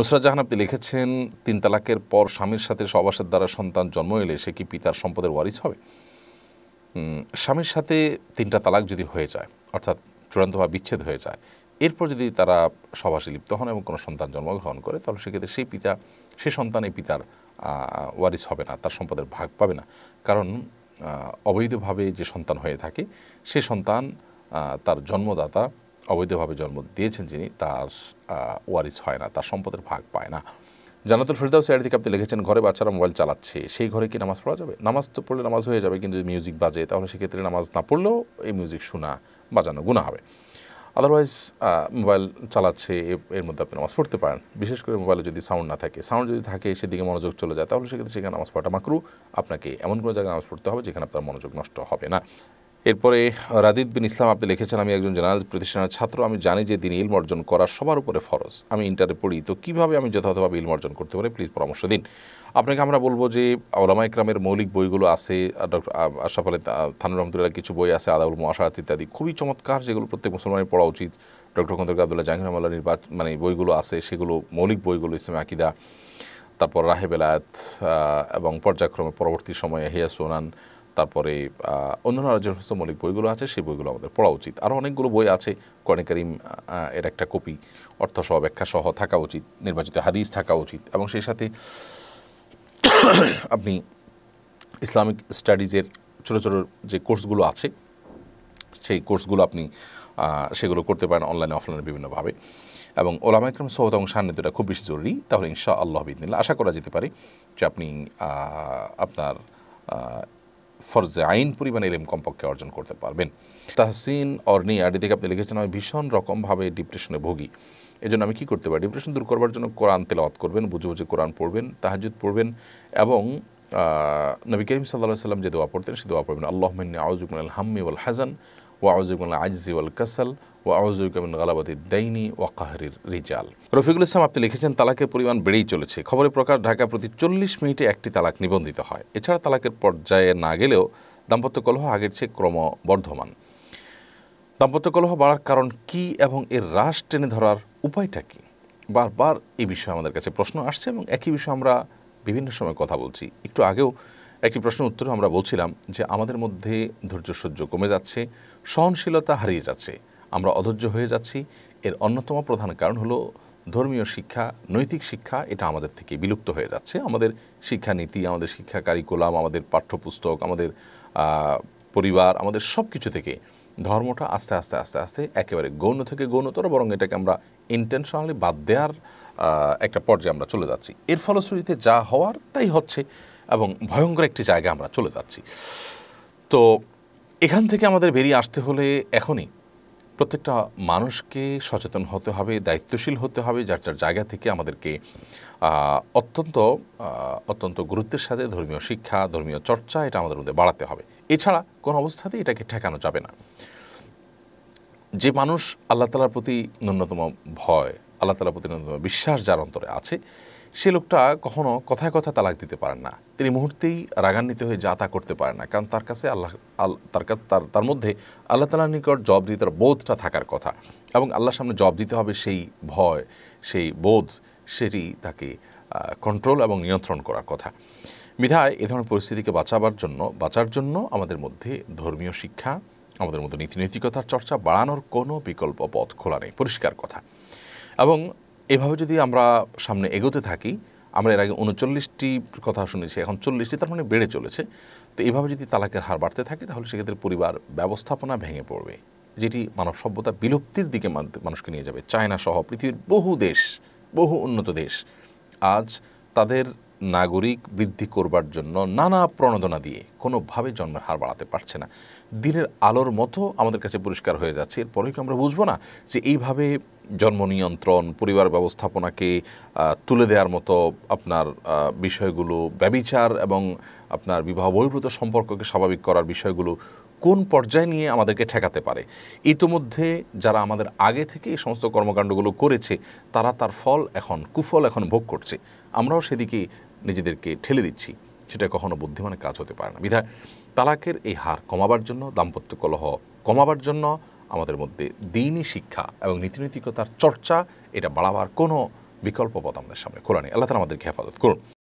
নুসরাত জাহান আপনি লিখেছেন তিন তালাকের পর স্বামীর সাথে সবাসের দ্বারা সন্তান জন্ম এলে সে কি পিতার সম্পদের ওয়ারিস হবে স্বামীর সাথে তিনটা তালাক যদি হয়ে যায় অর্থাৎ চূড়ান্তভাবে বিচ্ছেদ হয়ে যায় এরপর যদি তারা সবাসে লিপ্ত হন এবং কোনো সন্তান জন্মগ্রহণ করে তাহলে সেক্ষেত্রে সেই পিতা সে সন্তান এই পিতার ওয়ারিস হবে না তার সম্পদের ভাগ পাবে না কারণ অবৈধভাবে যে সন্তান হয়ে থাকে সে সন্তান তার জন্মদাতা অবৈধভাবে জন্ম দিয়েছেন যিনি তার ওয়ারিস হয় না তার সম্পদের ভাগ পায় না জানাতুল ফেরদাউস এর দিকে আপনি লিখেছেন ঘরে বাচ্চারা মোবাইল চালাচ্ছে সেই ঘরে কি নামাজ পড়া যাবে নামাজ তো পড়লে নামাজ হয়ে যাবে কিন্তু মিউজিক বাজে তাহলে সেক্ষেত্রে নামাজ না পড়লেও এই মিউজিক শোনা বাজানো গুণা হবে আদারওয়াইজ মোবাইল চালাচ্ছে এর মধ্যে আপনি নামাজ পড়তে পারেন বিশেষ করে মোবাইলে যদি সাউন্ড না থাকে সাউন্ড যদি থাকে সেদিকে মনোযোগ চলে যায় তাহলে সেক্ষেত্রে সেখানে নামাজ পড়াটা মাকরু আপনাকে এমন কোনো জায়গায় নামাজ পড়তে হবে যেখানে আপনার মনোযোগ নষ্ট হবে না এরপরে রাদিদ বিন ইসলাম আপনি লিখেছেন আমি একজন জেনারেল প্রতিষ্ঠানের ছাত্র আমি জানি যে দিন ইলম অর্জন করা সবার উপরে ফরজ আমি ইন্টারে পড়ি তো কীভাবে আমি যথাযথভাবে ইলম অর্জন করতে পারি প্লিজ পরামর্শ দিন আপনাকে আমরা বলবো যে ওলামা ইকরামের মৌলিক বইগুলো আছে ডক্টর আশরাফ আলী থানুর রহমদুল্লাহ কিছু বই আছে আদাউল মহাসারাত ইত্যাদি খুবই চমৎকার যেগুলো প্রত্যেক মুসলমানের পড়া উচিত ডক্টর খন্দর আবদুল্লাহ জাহির আমল্লা নির্বাচন মানে বইগুলো আছে সেগুলো মৌলিক বইগুলো ইসলামী আকিদা তারপর রাহেবেলায়াত এবং পর্যায়ক্রমে পরবর্তী সময়ে হেয়া সোনান তারপরে অন্যান্য আর যে সমস্ত মৌলিক বইগুলো আছে সেই বইগুলো আমাদের পড়া উচিত আরও অনেকগুলো বই আছে কোরআন করিম এর একটা কপি অর্থ ব্যাখ্যা সহ থাকা উচিত নির্বাচিত হাদিস থাকা উচিত এবং সেই সাথে আপনি ইসলামিক স্টাডিজের ছোট ছোট যে কোর্সগুলো আছে সেই কোর্সগুলো আপনি সেগুলো করতে পারেন অনলাইনে অফলাইনে বিভিন্নভাবে এবং ওলামা সহত সৌহত এবং সান্নিধ্যটা খুব বেশি জরুরি তাহলে ইনশা আল্লাহ বিদিনিল্লা আশা করা যেতে পারে যে আপনি আপনার ফরজে আইন পরিমাণ এলেম কমপক্ষে অর্জন করতে পারবেন তাহসিন অর্নিয়া এটি থেকে আপনি লিখেছেন আমি ভীষণ রকমভাবে ডিপ্রেশনে ভুগি জন্য আমি কি করতে পারি ডিপ্রেশন দূর করবার জন্য কোরআন তেলাওয়াত করবেন বুঝে বুঝে কোরআন পড়বেন তাহাজুদ পড়বেন এবং নবী করিম সাল্লাহ সাল্লাম যে দোয়া পড়তেন সে দোয়া পড়বেন আল্লাহ আউজুকুল আউজুবুল হাম্মি ওয়াল হাসান ওয়া আউজুকুল আজিউল কাসাল ও আউজুকামিন গালাবাদির দেইনি ও কাহরির রিজাল রফিকুল ইসলাম আপনি লিখেছেন তালাকের পরিমাণ বেড়েই চলেছে খবরে প্রকাশ ঢাকা প্রতি চল্লিশ মিনিটে একটি তালাক নিবন্ধিত হয় এছাড়া তালাকের পর্যায়ে না গেলেও দাম্পত্য কলহ আগের চেয়ে ক্রমবর্ধমান দাম্পত্য কলহ বাড়ার কারণ কি এবং এর হ্রাস টেনে ধরার উপায়টা কি বারবার এই বিষয়ে আমাদের কাছে প্রশ্ন আসছে এবং একই বিষয়ে আমরা বিভিন্ন সময় কথা বলছি একটু আগেও একটি প্রশ্নের উত্তরে আমরা বলছিলাম যে আমাদের মধ্যে ধৈর্য সহ্য কমে যাচ্ছে সহনশীলতা হারিয়ে যাচ্ছে আমরা অধৈর্য হয়ে যাচ্ছি এর অন্যতম প্রধান কারণ হলো ধর্মীয় শিক্ষা নৈতিক শিক্ষা এটা আমাদের থেকে বিলুপ্ত হয়ে যাচ্ছে আমাদের শিক্ষানীতি আমাদের শিক্ষা কারিকুলাম আমাদের পাঠ্যপুস্তক আমাদের পরিবার আমাদের সব কিছু থেকে ধর্মটা আস্তে আস্তে আস্তে আস্তে একেবারে গৌণ থেকে গৌণতর বরং এটাকে আমরা ইন্টেনশনালি বাদ দেওয়ার একটা পর্যায়ে আমরা চলে যাচ্ছি এর ফলশ্রুতিতে যা হওয়ার তাই হচ্ছে এবং ভয়ঙ্কর একটি জায়গায় আমরা চলে যাচ্ছি তো এখান থেকে আমাদের বেরিয়ে আসতে হলে এখনই প্রত্যেকটা মানুষকে সচেতন হতে হবে দায়িত্বশীল হতে হবে যার যার জায়গা থেকে আমাদেরকে অত্যন্ত অত্যন্ত গুরুত্বের সাথে ধর্মীয় শিক্ষা ধর্মীয় চর্চা এটা আমাদের মধ্যে বাড়াতে হবে এছাড়া কোনো অবস্থাতেই এটাকে ঠেকানো যাবে না যে মানুষ আল্লাহ তালার প্রতি ন্যূনতম ভয় আল্লাহ তালার প্রতি ন্যূনতম বিশ্বাস যার অন্তরে আছে সে লোকটা কখনো কথায় কথা তালাক দিতে পারেন না তিনি মুহূর্তেই রাগান্বিত হয়ে যা তা করতে পারেন না কারণ তার কাছে আল্লাহ তার তার তার মধ্যে আল্লাহ তালার নিকট জব দিতে তার বোধটা থাকার কথা এবং আল্লাহর সামনে জব দিতে হবে সেই ভয় সেই বোধ সেটি তাকে কন্ট্রোল এবং নিয়ন্ত্রণ করার কথা মিধায় এ ধরনের পরিস্থিতিকে বাঁচাবার জন্য বাঁচার জন্য আমাদের মধ্যে ধর্মীয় শিক্ষা আমাদের মধ্যে নীতি নৈতিকতার চর্চা বাড়ানোর কোনো বিকল্প পথ খোলা নেই পরিষ্কার কথা এবং এভাবে যদি আমরা সামনে এগোতে থাকি আমরা এর আগে উনচল্লিশটি কথা শুনেছি এখন চল্লিশটি তার মানে বেড়ে চলেছে তো এভাবে যদি তালাকের হার বাড়তে থাকে তাহলে সেক্ষেত্রে পরিবার ব্যবস্থাপনা ভেঙে পড়বে যেটি মানব সভ্যতা বিলুপ্তির দিকে মানুষকে নিয়ে যাবে চায়না সহ পৃথিবীর বহু দেশ বহু উন্নত দেশ আজ তাদের নাগরিক বৃদ্ধি করবার জন্য নানা প্রণোদনা দিয়ে কোনোভাবেই জন্মের হার বাড়াতে পারছে না দিনের আলোর মতো আমাদের কাছে পরিষ্কার হয়ে যাচ্ছে এরপরে কি আমরা বুঝবো না যে এইভাবে জন্ম নিয়ন্ত্রণ পরিবার ব্যবস্থাপনাকে তুলে দেওয়ার মতো আপনার বিষয়গুলো ব্যবিচার এবং আপনার বিবাহ বহির্ভূত সম্পর্ককে স্বাভাবিক করার বিষয়গুলো কোন পর্যায়ে নিয়ে আমাদেরকে ঠেকাতে পারে ইতোমধ্যে যারা আমাদের আগে থেকে এই সমস্ত কর্মকাণ্ডগুলো করেছে তারা তার ফল এখন কুফল এখন ভোগ করছে আমরাও সেদিকে নিজেদেরকে ঠেলে দিচ্ছি সেটা কখনো বুদ্ধিমানের কাজ হতে পারে না বিধায় তালাকের এই হার কমাবার জন্য দাম্পত্য কলহ কমাবার জন্য আমাদের মধ্যে দিনই শিক্ষা এবং নীতিনৈতিকতার চর্চা এটা বাড়াবার কোনো বিকল্প পথ আমাদের সামনে খোলা নেই আল্লাহ তালা আমাদেরকে হেফাজত করুন